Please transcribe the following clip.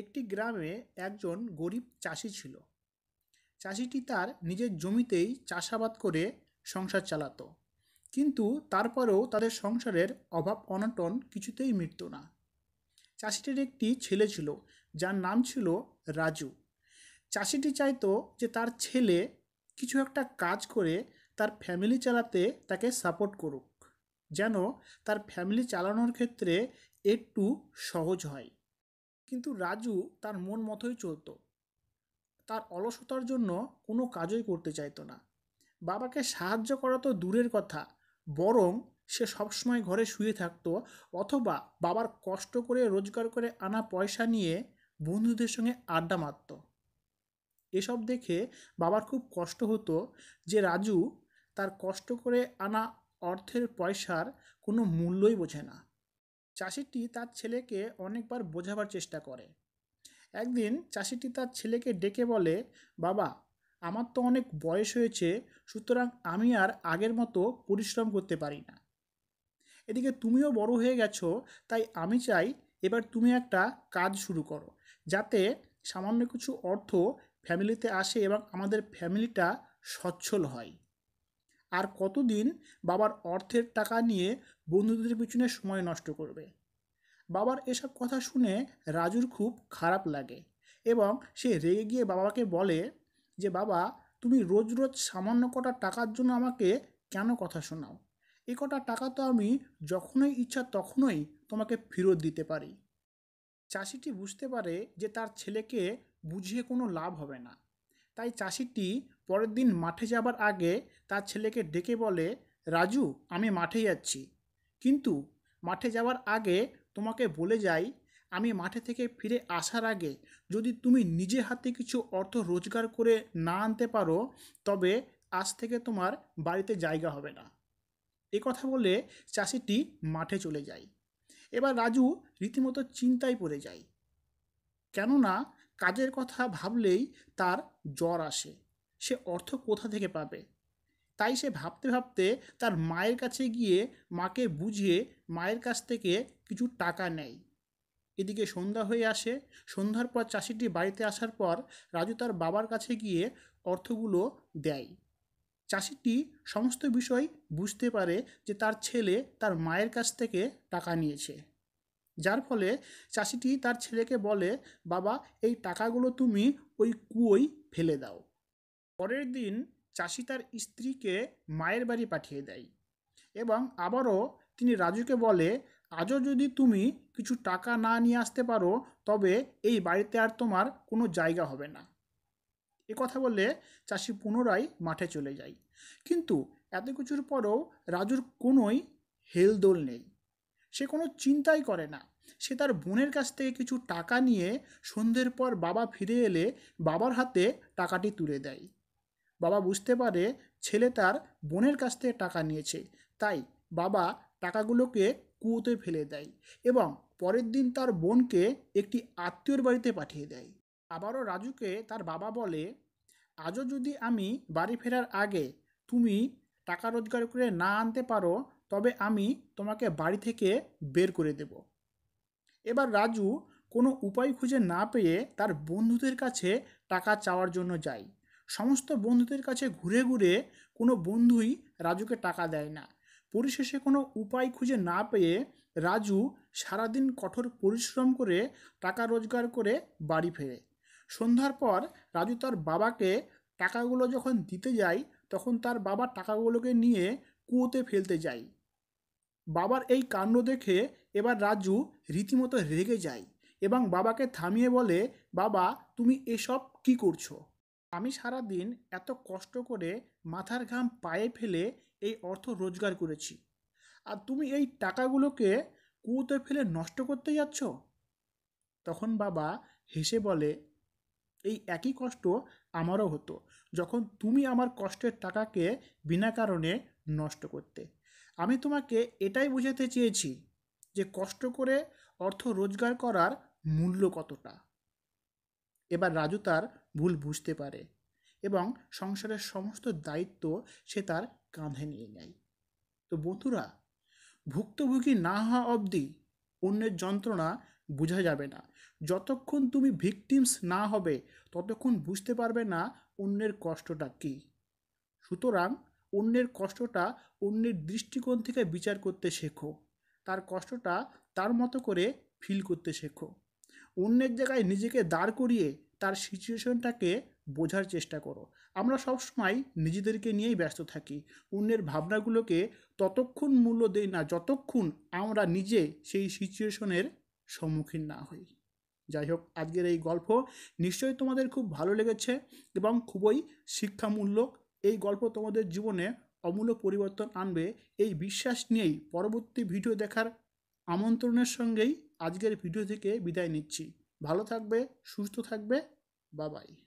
একটি গ্রামে একজন গরিব চাষি ছিল চাষিটি তার নিজের জমিতেই চাষাবাদ করে সংসার চালাতো কিন্তু তারপরেও তাদের সংসারের অভাব অনটন কিছুতেই মিটত না চাষিটির একটি ছেলে ছিল যার নাম ছিল রাজু চাষিটি চাইতো যে তার ছেলে কিছু একটা কাজ করে তার ফ্যামিলি চালাতে তাকে সাপোর্ট করুক যেন তার ফ্যামিলি চালানোর ক্ষেত্রে একটু সহজ হয় কিন্তু রাজু তার মন মতোই চলত তার অলসতার জন্য কোনো কাজই করতে চাইতো না বাবাকে সাহায্য করা তো দূরের কথা বরং সে সবসময় ঘরে শুয়ে থাকতো অথবা বাবার কষ্ট করে রোজগার করে আনা পয়সা নিয়ে বন্ধুদের সঙ্গে আড্ডা মারত এসব দেখে বাবার খুব কষ্ট হতো যে রাজু তার কষ্ট করে আনা অর্থের পয়সার কোনো মূল্যই বোঝে না চাষিটি তার ছেলেকে অনেকবার বোঝাবার চেষ্টা করে একদিন চাষিটি তার ছেলেকে ডেকে বলে বাবা আমার তো অনেক বয়স হয়েছে সুতরাং আমি আর আগের মতো পরিশ্রম করতে পারি না এদিকে তুমিও বড় হয়ে গেছো তাই আমি চাই এবার তুমি একটা কাজ শুরু করো যাতে সামান্য কিছু অর্থ ফ্যামিলিতে আসে এবং আমাদের ফ্যামিলিটা সচ্ছল হয় আর কতদিন বাবার অর্থের টাকা নিয়ে বন্ধুদের পিছনে সময় নষ্ট করবে বাবার এসব কথা শুনে রাজুর খুব খারাপ লাগে এবং সে রেগে গিয়ে বাবাকে বলে যে বাবা তুমি রোজ রোজ সামান্য কটা টাকার জন্য আমাকে কেন কথা শোনাও এ কটা টাকা তো আমি যখনই ইচ্ছা তখনই তোমাকে ফেরত দিতে পারি চাষিটি বুঝতে পারে যে তার ছেলেকে বুঝিয়ে কোনো লাভ হবে না তাই চাষিটি পরের দিন মাঠে যাবার আগে তার ছেলেকে ডেকে বলে রাজু আমি মাঠে যাচ্ছি কিন্তু মাঠে যাওয়ার আগে তোমাকে বলে যাই আমি মাঠে থেকে ফিরে আসার আগে যদি তুমি নিজে হাতে কিছু অর্থ রোজগার করে না আনতে পারো তবে আজ থেকে তোমার বাড়িতে জায়গা হবে না এ কথা বলে চাষিটি মাঠে চলে যায় এবার রাজু রীতিমতো চিন্তায় পড়ে যায় কেননা কাজের কথা ভাবলেই তার জ্বর আসে সে অর্থ কোথা থেকে পাবে তাই সে ভাবতে ভাবতে তার মায়ের কাছে গিয়ে মাকে বুঝিয়ে মায়ের কাছ থেকে কিছু টাকা নেয় এদিকে সন্ধ্যা হয়ে আসে সন্ধ্যার পর চাষিটি বাড়িতে আসার পর রাজু তার বাবার কাছে গিয়ে অর্থগুলো দেয় চাষিটি সমস্ত বিষয় বুঝতে পারে যে তার ছেলে তার মায়ের কাছ থেকে টাকা নিয়েছে যার ফলে চাষিটি তার ছেলেকে বলে বাবা এই টাকাগুলো তুমি ওই কুয়োই ফেলে দাও পরের দিন চাষি তার স্ত্রীকে মায়ের বাড়ি পাঠিয়ে দেয় এবং আবারও তিনি রাজুকে বলে আজও যদি তুমি কিছু টাকা না নিয়ে আসতে পারো তবে এই বাড়িতে আর তোমার কোনো জায়গা হবে না এ কথা বলে চাষি পুনরায় মাঠে চলে যায় কিন্তু এত কিছুর পরেও রাজুর কোনোই হেলদোল নেই সে কোনো চিন্তাই করে না সে তার বোনের কাছ থেকে কিছু টাকা নিয়ে সন্ধ্যের পর বাবা ফিরে এলে বাবার হাতে টাকাটি তুলে দেয় বাবা বুঝতে পারে ছেলে তার বোনের কাছ থেকে টাকা নিয়েছে তাই বাবা টাকাগুলোকে কুয়োতে ফেলে দেয় এবং পরের দিন তার বোনকে একটি আত্মীয়র বাড়িতে পাঠিয়ে দেয় আবারও রাজুকে তার বাবা বলে আজও যদি আমি বাড়ি ফেরার আগে তুমি টাকা রোজগার করে না আনতে পারো তবে আমি তোমাকে বাড়ি থেকে বের করে দেব এবার রাজু কোনো উপায় খুঁজে না পেয়ে তার বন্ধুদের কাছে টাকা চাওয়ার জন্য যায় সমস্ত বন্ধুদের কাছে ঘুরে ঘুরে কোনো বন্ধুই রাজুকে টাকা দেয় না পরিশেষে কোনো উপায় খুঁজে না পেয়ে রাজু সারাদিন কঠোর পরিশ্রম করে টাকা রোজগার করে বাড়ি ফেরে সন্ধ্যার পর রাজু তার বাবাকে টাকাগুলো যখন দিতে যায় তখন তার বাবা টাকাগুলোকে নিয়ে কুয়োতে ফেলতে যায় বাবার এই কাণ্ড দেখে এবার রাজু রীতিমতো রেগে যায় এবং বাবাকে থামিয়ে বলে বাবা তুমি এসব কি করছো আমি সারা দিন এত কষ্ট করে মাথার ঘাম পায়ে ফেলে এই অর্থ রোজগার করেছি আর তুমি এই টাকাগুলোকে কুয়োতে ফেলে নষ্ট করতে যাচ্ছ তখন বাবা হেসে বলে এই একই কষ্ট আমারও হতো যখন তুমি আমার কষ্টের টাকাকে বিনা কারণে নষ্ট করতে আমি তোমাকে এটাই বোঝাতে চেয়েছি যে কষ্ট করে অর্থ রোজগার করার মূল্য কতটা এবার রাজু তার ভুল বুঝতে পারে এবং সংসারের সমস্ত দায়িত্ব সে তার কাঁধে নিয়ে নেয় তো বন্ধুরা ভুক্তভোগী না হওয়া অবধি অন্যের যন্ত্রণা বোঝা যাবে না যতক্ষণ তুমি ভিকটিমস না হবে ততক্ষণ বুঝতে পারবে না অন্যের কষ্টটা কী সুতরাং অন্যের কষ্টটা অন্যের দৃষ্টিকোণ থেকে বিচার করতে শেখো তার কষ্টটা তার মতো করে ফিল করতে শেখো অন্যের জায়গায় নিজেকে দাঁড় করিয়ে তার সিচুয়েশনটাকে বোঝার চেষ্টা করো আমরা সবসময় নিজেদেরকে নিয়েই ব্যস্ত থাকি অন্যের ভাবনাগুলোকে ততক্ষণ মূল্য দেই না যতক্ষণ আমরা নিজে সেই সিচুয়েশনের সম্মুখীন না হই যাই হোক আজকের এই গল্প নিশ্চয়ই তোমাদের খুব ভালো লেগেছে এবং খুবই শিক্ষামূলক এই গল্প তোমাদের জীবনে অমূল্য পরিবর্তন আনবে এই বিশ্বাস নিয়েই পরবর্তী ভিডিও দেখার আমন্ত্রণের সঙ্গেই আজকের ভিডিও থেকে বিদায় নিচ্ছি ভালো থাকবে সুস্থ থাকবে বাবাই